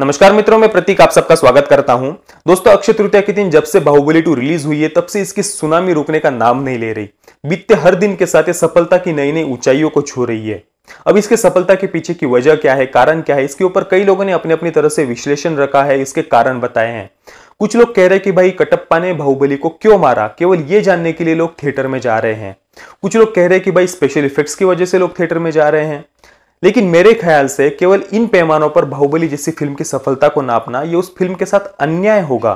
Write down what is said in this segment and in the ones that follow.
नमस्कार मित्रों मैं प्रतीक आप सबका स्वागत करता हूं दोस्तों अक्षय तृतीया के दिन जब से बाहुबली टू रिलीज हुई है तब से इसकी सुनामी रुकने का नाम नहीं ले रही बीतते हर दिन के साथ सफलता की नई नई ऊंचाइयों को छू रही है अब इसके सफलता के पीछे की वजह क्या है कारण क्या है इसके ऊपर कई लोगों ने अपने अपनी तरह से विश्लेषण रखा है इसके कारण बताए हैं कुछ लोग कह रहे हैं कि भाई कटप्पा ने बाहुबली को क्यों मारा केवल ये जानने के लिए लोग थिएटर में जा रहे हैं कुछ लोग कह रहे हैं कि भाई स्पेशल इफेक्ट्स की वजह से लोग थिएटर में जा रहे हैं लेकिन मेरे ख्याल से केवल इन पैमानों पर बाहुबली जैसी फिल्म की सफलता को नापना ये उस फिल्म के साथ अन्याय होगा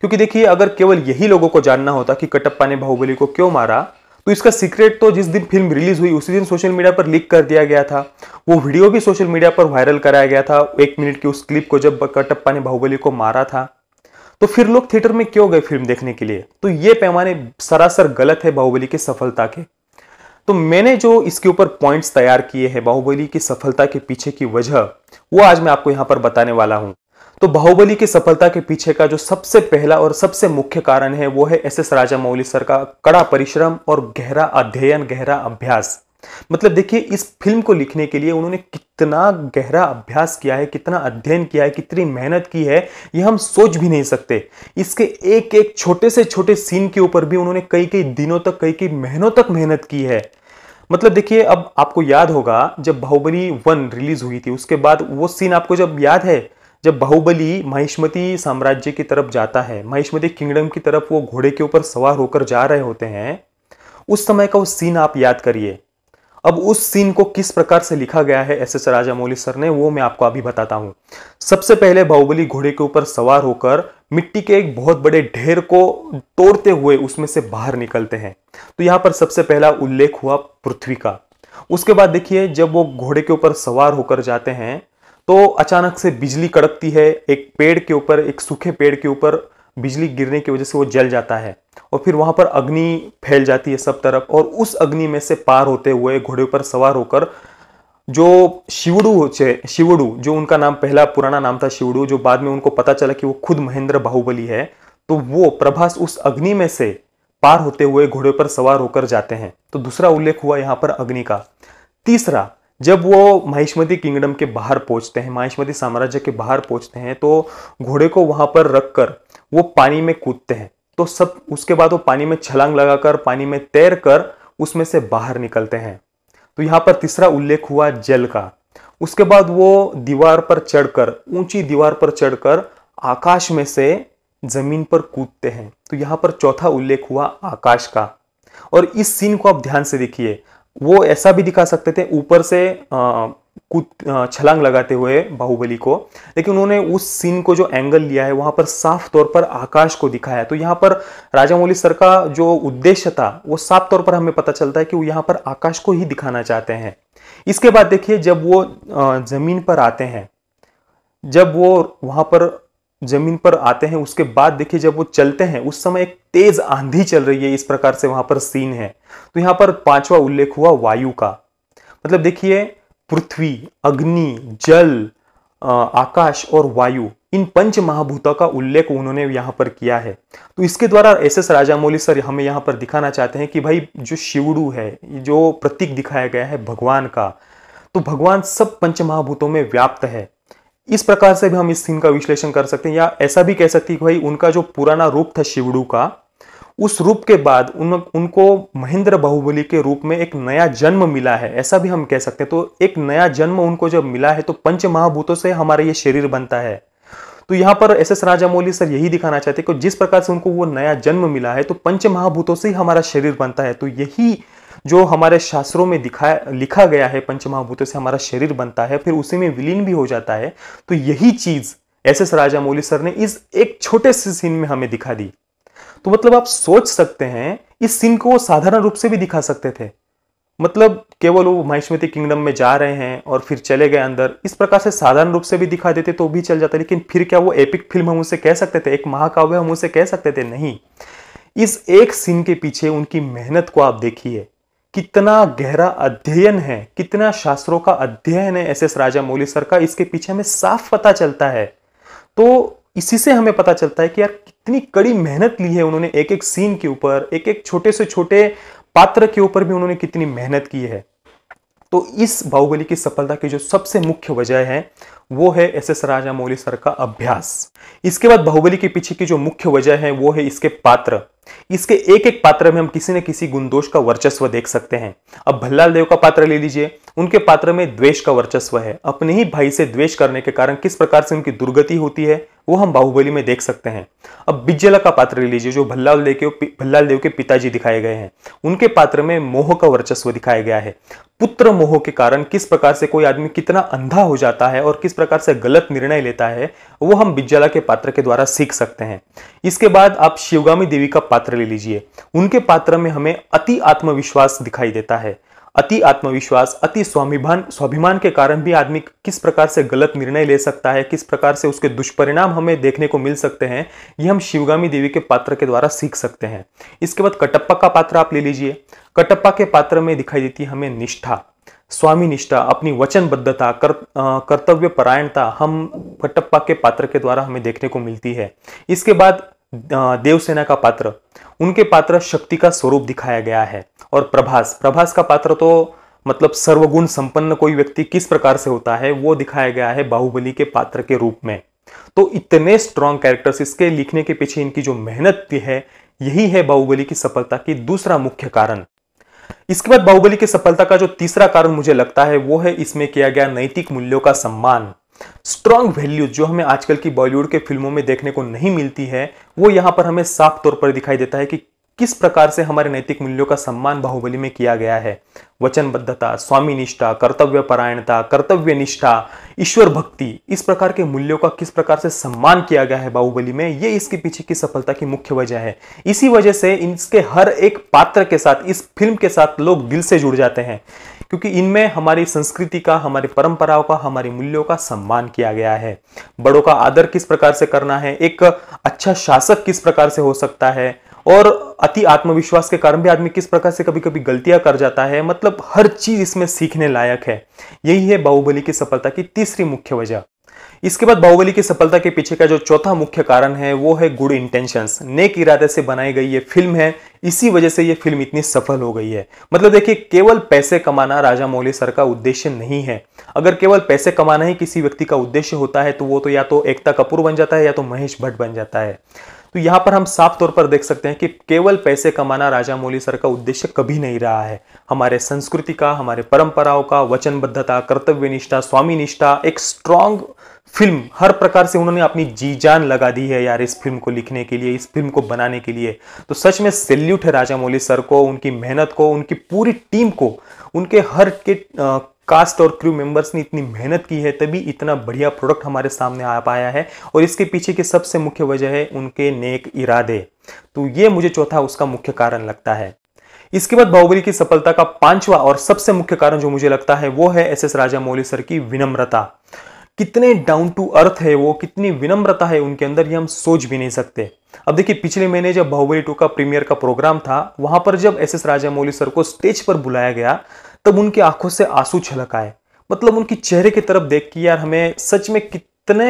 क्योंकि देखिए अगर केवल यही लोगों को जानना होता कि कटप्पा ने बाहुबली को क्यों मारा तो इसका सीक्रेट तो जिस दिन फिल्म रिलीज हुई उसी दिन सोशल मीडिया पर लीक कर दिया गया था वो वीडियो भी सोशल मीडिया पर वायरल कराया गया था एक मिनट की उस क्लिप को जब कटप्पा ने बाहुबली को मारा था तो फिर लोग थिएटर में क्यों गए फिल्म देखने के लिए तो ये पैमाने सरासर गलत है बाहुबली की सफलता के तो मैंने जो इसके ऊपर पॉइंट्स तैयार किए हैं बाहुबली की सफलता के पीछे की वजह वो आज मैं आपको यहां पर बताने वाला हूं तो बाहुबली की सफलता के पीछे का जो सबसे पहला और सबसे मुख्य कारण है वो है S S Rajamouli sir का कड़ा परिश्रम और गहरा अध्ययन गहरा अभ्यास मतलब देखिए इस फिल्म को लिखने के लिए उन्होंने कितना गहरा अभ्यास किया है कितना अध्ययन किया है कितनी मेहनत की है ये हम सोच भी नहीं सकते इसके एक एक छोटे से छोटे सीन के ऊपर भी उन्होंने कई कई दिनों तक कई कई महीनों तक मेहनत की है मतलब देखिए अब आपको याद होगा जब बाहुबली वन रिलीज हुई थी उसके बाद वो सीन आपको जब याद है जब बाहुबली महिष्मती साम्राज्य की तरफ जाता है महिष्मती किंगडम की तरफ वो घोड़े के ऊपर सवार होकर जा रहे होते हैं उस समय का वो सीन आप याद करिए अब उस सीन को किस प्रकार से लिखा गया है एस एस राजामौली सर ने वो मैं आपको अभी बताता हूँ सबसे पहले बाहुबली घोड़े के ऊपर सवार होकर मिट्टी के एक बहुत बड़े ढेर को तोड़ते हुए उसमें से बाहर निकलते हैं तो यहाँ पर सबसे पहला उल्लेख हुआ पृथ्वी का उसके बाद देखिए जब वो घोड़े के ऊपर सवार होकर जाते हैं तो अचानक से बिजली कड़कती है एक पेड़ के ऊपर एक सूखे पेड़ के ऊपर बिजली गिरने की वजह से वो जल जाता है और फिर वहां पर अग्नि फैल जाती है सब तरफ और उस अग्नि में से पार होते हुए घोड़े पर सवार होकर जो शिवड़ू शिवड़ू जो उनका नाम पहला पुराना नाम था शिवड़ू जो बाद में उनको पता चला कि वो खुद महेंद्र बाहुबली है तो वो प्रभास उस अग्नि में से पार होते हुए घोड़े पर सवार होकर जाते हैं तो दूसरा उल्लेख हुआ यहाँ पर अग्नि का तीसरा जब वो माहिष्मी किंगडम के बाहर पहुंचते हैं माहिष्मी साम्राज्य के बाहर पहुंचते हैं तो घोड़े को वहां पर रखकर वो पानी में कूदते हैं तो सब उसके बाद वो पानी में छलांग लगाकर पानी में तैर कर उसमें से बाहर निकलते हैं तो यहाँ पर तीसरा उल्लेख हुआ जल का उसके बाद वो दीवार पर चढ़कर ऊंची दीवार पर चढ़कर आकाश में से जमीन पर कूदते हैं तो यहाँ पर चौथा उल्लेख हुआ आकाश का और इस सीन को आप ध्यान से देखिए वो ऐसा भी दिखा सकते थे ऊपर से आ, कूद छलांग लगाते हुए बाहुबली को लेकिन उन्होंने उस सीन को जो एंगल लिया है वहाँ पर साफ तौर पर आकाश को दिखाया तो यहाँ पर राजामौली सर का जो उद्देश्य था वो साफ तौर पर हमें पता चलता है कि वो यहाँ पर आकाश को ही दिखाना चाहते हैं इसके बाद देखिए जब वो ज़मीन पर आते हैं जब वो वहाँ पर जमीन पर आते हैं उसके बाद देखिए जब वो चलते हैं उस समय एक तेज आंधी चल रही है इस प्रकार से वहां पर सीन है तो यहाँ पर पांचवा उल्लेख हुआ वायु का मतलब देखिए पृथ्वी अग्नि जल आकाश और वायु इन पंच महाभूतों का उल्लेख उन्होंने यहाँ पर किया है तो इसके द्वारा एस एस राजामौली सर हमें यहाँ पर दिखाना चाहते हैं कि भाई जो शिवडू है जो प्रतीक दिखाया गया है भगवान का तो भगवान सब पंच महाभूतों में व्याप्त है इस प्रकार से भी हम इस सीन का विश्लेषण कर सकते हैं या ऐसा भी कह सकते हैं कि भाई उनका जो पुराना रूप था शिवडू का उस रूप के बाद उन उनको महेंद्र बाहुबली के रूप में एक नया जन्म मिला है ऐसा भी हम कह सकते हैं तो एक नया जन्म उनको जब मिला है तो पंच महाभूतों से हमारा ये शरीर बनता है तो यहाँ पर एस एस राजामौली सर यही दिखाना चाहते कि जिस प्रकार से उनको वो नया जन्म मिला है तो पंच महाभूतों से ही हमारा शरीर बनता है तो यही जो हमारे शास्त्रों में दिखा लिखा गया है पंच महाभूतों से हमारा शरीर बनता है फिर उसी में विलीन भी हो जाता है तो यही चीज़ एस एस राजामौली सर ने इस एक छोटे से सीन में हमें दिखा दी तो मतलब आप सोच सकते हैं इस सीन को वो साधारण रूप से भी दिखा सकते थे मतलब केवल वो महिष्मति किंगडम में जा रहे हैं और फिर चले गए अंदर इस प्रकार से साधारण रूप से भी दिखा देते तो भी चल जाता लेकिन फिर क्या वो एपिक फिल्म हम उसे कह सकते थे एक महाकाव्य हम उसे कह सकते थे नहीं इस एक सीन के पीछे उनकी मेहनत को आप देखिए कितना गहरा अध्ययन है कितना शास्त्रों का अध्ययन है S S Rajamouli sir का इसके पीछे हमें साफ पता चलता है तो इसी से हमें पता चलता है कि यार इतनी कड़ी मेहनत ली है उन्होंने एक एक सीन के ऊपर एक एक छोटे से छोटे पात्र के ऊपर भी उन्होंने कितनी मेहनत की है तो इस बाहुबली की सफलता की जो सबसे मुख्य वजह है वो है S S Rajamouli sir का अभ्यास इसके बाद बाहुबली के पीछे की जो मुख्य वजह है वो है इसके पात्र इसके एक एक पात्र में हम किसी न किसी गुणदोष का वर्चस्व देख सकते हैं अब भल्लाल देव का पात्र ले लीजिए उनके पात्र में द्वेष का वर्चस्व है अपने ही भाई से द्वेष करने के कारण किस प्रकार से उनकी दुर्गति होती है वो हम बाहुबली में देख सकते हैं अब बिजला का पात्र ले लीजिए जो भल्लाल देव के भल्लाल देव के पिताजी दिखाए गए हैं उनके पात्र में मोह का वर्चस्व दिखाया गया है पुत्र मोह के कारण किस प्रकार से कोई आदमी कितना अंधा हो जाता है और किस प्रकार से गलत निर्णय लेता है वो हम बिजला के पात्र के द्वारा सीख सकते हैं इसके बाद आप शिवगामी देवी का पात्र ले लीजिए उनके पात्र में हमें अति आत्मविश्वास दिखाई देता है अति आत्मविश्वास अति स्वाभिमान स्वाभिमान के कारण भी आदमी किस प्रकार से गलत निर्णय ले सकता है किस प्रकार से उसके दुष्परिणाम हमें देखने को मिल सकते हैं ये हम शिवगामी देवी के पात्र के द्वारा सीख सकते हैं इसके बाद कटप्पा का पात्र आप ले लीजिए कटप्पा के पात्र में दिखाई देती है हमें निष्ठा स्वामी निष्ठा अपनी वचनबद्धता कर, कर्तव्य परायणता हम कटप्पा के पात्र के द्वारा हमें देखने को मिलती है इसके बाद देवसेना का पात्र उनके पात्र शक्ति का स्वरूप दिखाया गया है और प्रभास प्रभास का पात्र तो मतलब सर्वगुण संपन्न कोई व्यक्ति किस प्रकार से होता है वो दिखाया गया है बाहुबली के पात्र के रूप में तो इतने स्ट्रांग कैरेक्टर्स इसके लिखने के पीछे इनकी जो मेहनत है यही है बाहुबली की सफलता की दूसरा मुख्य कारण इसके बाद बाहुबली की सफलता का जो तीसरा कारण मुझे लगता है वो है इसमें किया गया नैतिक मूल्यों का सम्मान स्ट्रॉन्ग वैल्यूज जो हमें आजकल की बॉलीवुड के फिल्मों में देखने को नहीं मिलती है वो यहाँ पर हमें साफ तौर पर दिखाई देता है कि किस प्रकार से हमारे नैतिक मूल्यों का सम्मान बाहुबली में किया गया है वचनबद्धता स्वामी निष्ठा कर्तव्य परायणता कर्तव्य निष्ठा ईश्वर भक्ति इस प्रकार के मूल्यों का किस प्रकार से सम्मान किया गया है बाहुबली में ये इसके पीछे की सफलता की मुख्य वजह है इसी वजह से इसके हर एक पात्र के साथ इस फिल्म के साथ लोग दिल से जुड़ जाते हैं क्योंकि इनमें हमारी संस्कृति का हमारी परंपराओं का हमारे मूल्यों का सम्मान किया गया है बड़ों का आदर किस प्रकार से करना है एक अच्छा शासक किस प्रकार से हो सकता है और अति आत्मविश्वास के कारण भी आदमी किस प्रकार से कभी कभी गलतियां कर जाता है मतलब हर चीज इसमें सीखने लायक है यही है बाहुबली की सफलता की तीसरी मुख्य वजह इसके बाद बाहुबली की सफलता के पीछे का जो चौथा मुख्य कारण है वो है गुड इंटेंशंस नेक इरादे से बनाई गई ये फिल्म है इसी वजह से ये फिल्म इतनी सफल हो गई है मतलब देखिए केवल पैसे कमाना राजा मौली सर का उद्देश्य नहीं है अगर केवल पैसे कमाना ही किसी व्यक्ति का उद्देश्य होता है तो वो तो या तो एकता कपूर बन जाता है या तो महेश भट्ट बन जाता है तो यहाँ पर हम साफ तौर पर देख सकते हैं कि केवल पैसे कमाना राजा मौली सर का उद्देश्य कभी नहीं रहा है हमारे संस्कृति का हमारे परंपराओं का वचनबद्धता कर्तव्य निष्ठा स्वामी निष्ठा एक स्ट्रांग फिल्म हर प्रकार से उन्होंने अपनी जी जान लगा दी है यार इस फिल्म को लिखने के लिए इस फिल्म को बनाने के लिए तो सच में सेल्यूट है राजा मौली सर को उनकी मेहनत को उनकी पूरी टीम को उनके हर के आ, कास्ट और क्रू मेंबर्स ने इतनी मेहनत की है तभी इतना बढ़िया प्रोडक्ट हमारे सामने आ पाया है और इसके पीछे की सबसे मुख्य वजह है उनके नेक इरादे तो ये मुझे चौथा उसका मुख्य कारण लगता है इसके बाद बाहुबली की सफलता का पांचवा और सबसे मुख्य कारण जो मुझे लगता है वो है S S Rajamouli sir की विनम्रता कितने डाउन टू अर्थ है वो कितनी विनम्रता है उनके अंदर ये हम सोच भी नहीं सकते अब देखिए पिछले महीने जब बाहुबली टू का प्रीमियर का प्रोग्राम था वहां पर जब एस एस राजामौली सर को स्टेज पर बुलाया गया तब उनकी आंखों से आंसू छलक आए मतलब उनकी चेहरे की तरफ देख के यार हमें सच में कितने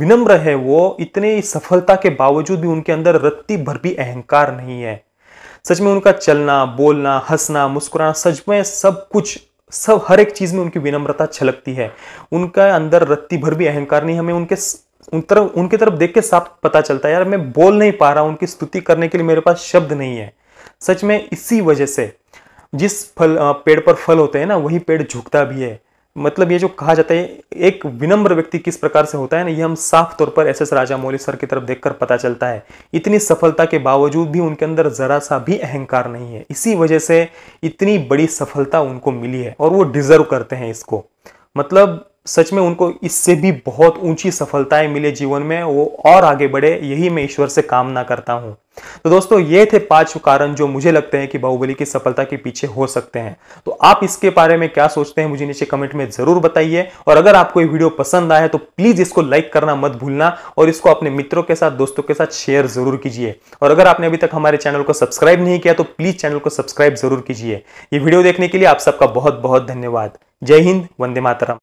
विनम्र है वो इतनी सफलता के बावजूद भी उनके अंदर रत्ती भर भी अहंकार नहीं है सच में उनका चलना बोलना हंसना मुस्कुराना सच में सब कुछ सब हर एक चीज़ में उनकी विनम्रता छलकती है उनका अंदर रत्ती भर भी अहंकार नहीं हमें उनके उन तरफ उनकी तरफ देख के साफ पता चलता है यार मैं बोल नहीं पा रहा उनकी स्तुति करने के लिए मेरे पास शब्द नहीं है सच में इसी वजह से जिस फल पेड़ पर फल होते हैं ना वही पेड़ झुकता भी है मतलब ये जो कहा जाता है एक विनम्र व्यक्ति किस प्रकार से होता है ना ये हम साफ तौर पर S S Rajamouli sir की तरफ देखकर पता चलता है इतनी सफलता के बावजूद भी उनके अंदर ज़रा सा भी अहंकार नहीं है इसी वजह से इतनी बड़ी सफलता उनको मिली है और वो डिज़र्व करते हैं इसको मतलब सच में उनको इससे भी बहुत ऊंची सफलताएं मिले जीवन में वो और आगे बढ़े यही मैं ईश्वर से कामना करता हूं तो दोस्तों ये थे पांच कारण जो मुझे लगते हैं कि बाहुबली की सफलता के पीछे हो सकते हैं तो आप इसके बारे में क्या सोचते हैं मुझे नीचे कमेंट में जरूर बताइए और अगर आपको ये वीडियो पसंद आया तो प्लीज इसको लाइक करना मत भूलना और इसको अपने मित्रों के साथ दोस्तों के साथ शेयर जरूर कीजिए और अगर आपने अभी तक हमारे चैनल को सब्सक्राइब नहीं किया तो प्लीज चैनल को सब्सक्राइब जरूर कीजिए ये वीडियो देखने के लिए आप सबका बहुत बहुत धन्यवाद जय हिंद वंदे मातरम